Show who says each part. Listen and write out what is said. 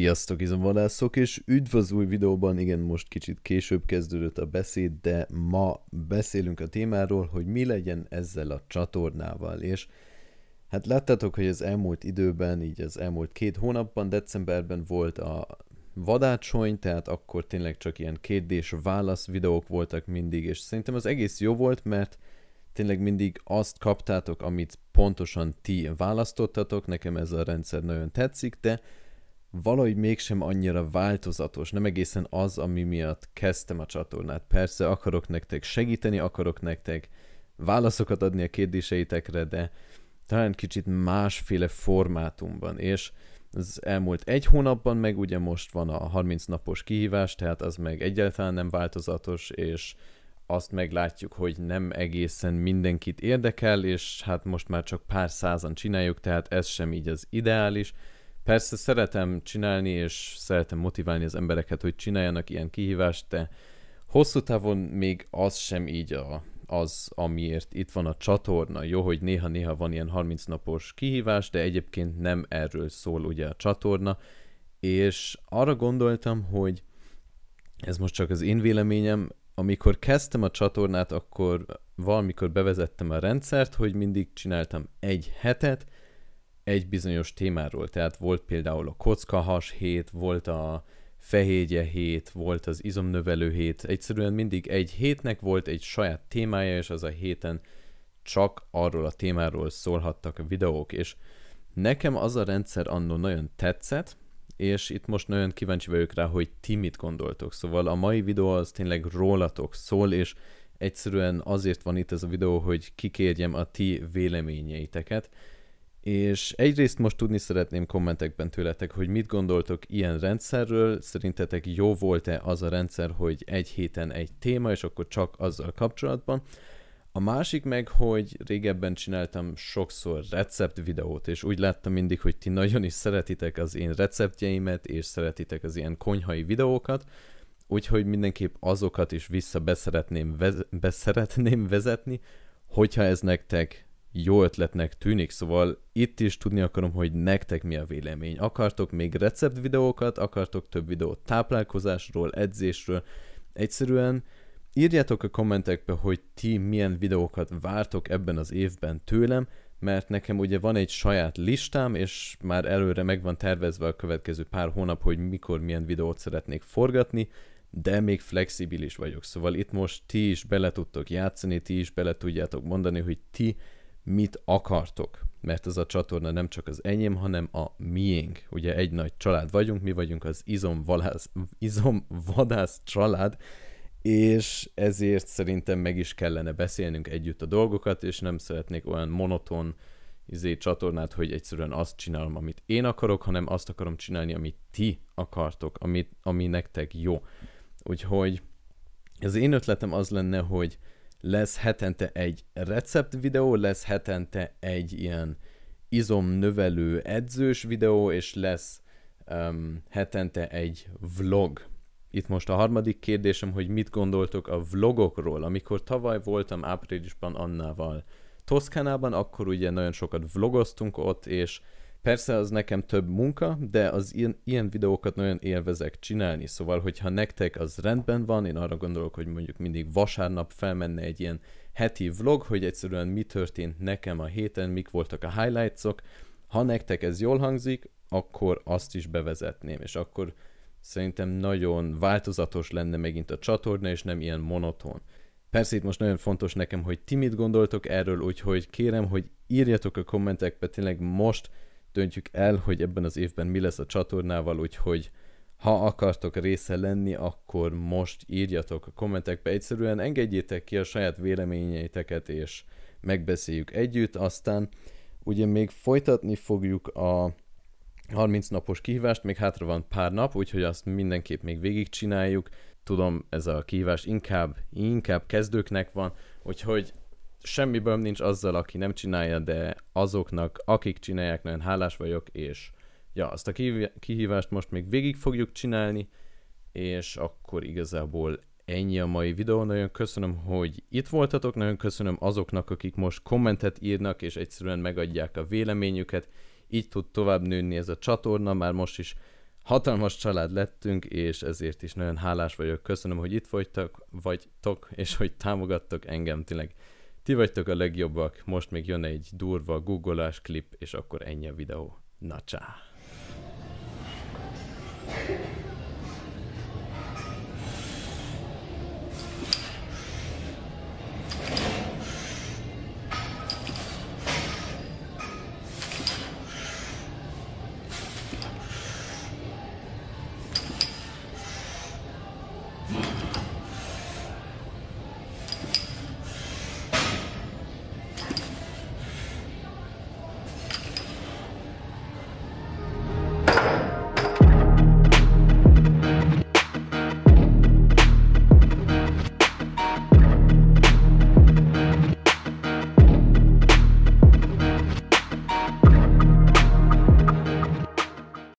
Speaker 1: Sziasztok izomvadászok, és üdv új videóban, igen most kicsit később kezdődött a beszéd, de ma beszélünk a témáról, hogy mi legyen ezzel a csatornával, és hát láttátok, hogy az elmúlt időben, így az elmúlt két hónapban, decemberben volt a vadácsony, tehát akkor tényleg csak ilyen kérdés-válasz videók voltak mindig, és szerintem az egész jó volt, mert tényleg mindig azt kaptátok, amit pontosan ti választottatok, nekem ez a rendszer nagyon tetszik, de valahogy mégsem annyira változatos, nem egészen az, ami miatt kezdtem a csatornát. Persze akarok nektek segíteni, akarok nektek válaszokat adni a kérdéseitekre, de talán kicsit másféle formátumban, és az elmúlt egy hónapban meg ugye most van a 30 napos kihívás, tehát az meg egyáltalán nem változatos, és azt meglátjuk, hogy nem egészen mindenkit érdekel, és hát most már csak pár százan csináljuk, tehát ez sem így az ideális, Persze szeretem csinálni, és szeretem motiválni az embereket, hogy csináljanak ilyen kihívást, de hosszú távon még az sem így a, az, amiért itt van a csatorna. Jó, hogy néha-néha van ilyen 30 napos kihívás, de egyébként nem erről szól ugye a csatorna. És arra gondoltam, hogy ez most csak az én véleményem, amikor kezdtem a csatornát, akkor valamikor bevezettem a rendszert, hogy mindig csináltam egy hetet, egy bizonyos témáról. Tehát volt például a kockahas hét, volt a fehérje hét, volt az izomnövelő hét. Egyszerűen mindig egy hétnek volt egy saját témája, és az a héten csak arról a témáról szólhattak a videók, és nekem az a rendszer annó nagyon tetszett, és itt most nagyon kíváncsi vagyok rá, hogy ti mit gondoltok. Szóval a mai videó az tényleg rólatok szól, és egyszerűen azért van itt ez a videó, hogy kikérjem a ti véleményeiteket, és egyrészt most tudni szeretném kommentekben tőletek, hogy mit gondoltok ilyen rendszerről, szerintetek jó volt-e az a rendszer, hogy egy héten egy téma, és akkor csak azzal kapcsolatban. A másik meg, hogy régebben csináltam sokszor recept videót, és úgy láttam mindig, hogy ti nagyon is szeretitek az én receptjeimet, és szeretitek az ilyen konyhai videókat, úgyhogy mindenképp azokat is vissza beszeretném, vez- beszeretném vezetni, hogyha ez nektek jó ötletnek tűnik, szóval itt is tudni akarom, hogy nektek mi a vélemény. Akartok még recept videókat, akartok több videót táplálkozásról, edzésről, egyszerűen írjátok a kommentekbe, hogy ti milyen videókat vártok ebben az évben tőlem, mert nekem ugye van egy saját listám, és már előre meg van tervezve a következő pár hónap, hogy mikor milyen videót szeretnék forgatni, de még flexibilis vagyok, szóval itt most ti is bele tudtok játszani, ti is bele tudjátok mondani, hogy ti mit akartok, mert ez a csatorna nem csak az enyém, hanem a miénk. Ugye egy nagy család vagyunk, mi vagyunk az izomvadász, izom család, és ezért szerintem meg is kellene beszélnünk együtt a dolgokat, és nem szeretnék olyan monoton izé, csatornát, hogy egyszerűen azt csinálom, amit én akarok, hanem azt akarom csinálni, amit ti akartok, amit, ami nektek jó. Úgyhogy az én ötletem az lenne, hogy lesz hetente egy recept videó, lesz hetente egy ilyen izomnövelő edzős videó, és lesz um, hetente egy vlog. Itt most a harmadik kérdésem, hogy mit gondoltok a vlogokról. Amikor tavaly voltam áprilisban Annával Toszkánában, akkor ugye nagyon sokat vlogoztunk ott, és Persze az nekem több munka, de az ilyen, ilyen videókat nagyon élvezek csinálni, szóval hogyha nektek az rendben van, én arra gondolok, hogy mondjuk mindig vasárnap felmenne egy ilyen heti vlog, hogy egyszerűen mi történt nekem a héten, mik voltak a highlightsok. Ha nektek ez jól hangzik, akkor azt is bevezetném, és akkor szerintem nagyon változatos lenne megint a csatorna, és nem ilyen monoton. Persze itt most nagyon fontos nekem, hogy ti mit gondoltok erről, úgyhogy kérem, hogy írjatok a kommentekbe tényleg most, döntjük el, hogy ebben az évben mi lesz a csatornával, úgyhogy ha akartok része lenni, akkor most írjatok a kommentekbe. Egyszerűen engedjétek ki a saját véleményeiteket, és megbeszéljük együtt. Aztán ugye még folytatni fogjuk a 30 napos kihívást, még hátra van pár nap, úgyhogy azt mindenképp még végigcsináljuk. Tudom, ez a kihívás inkább, inkább kezdőknek van, úgyhogy semmi bajom nincs azzal, aki nem csinálja, de azoknak, akik csinálják, nagyon hálás vagyok, és ja, azt a kihívást most még végig fogjuk csinálni, és akkor igazából ennyi a mai videó. Nagyon köszönöm, hogy itt voltatok, nagyon köszönöm azoknak, akik most kommentet írnak, és egyszerűen megadják a véleményüket. Így tud tovább nőni ez a csatorna, már most is hatalmas család lettünk, és ezért is nagyon hálás vagyok. Köszönöm, hogy itt vagytok, vagytok és hogy támogattok engem tényleg. Ti vagytok a legjobbak, most még jön egy durva googolás klip, és akkor ennyi a videó. Na csá!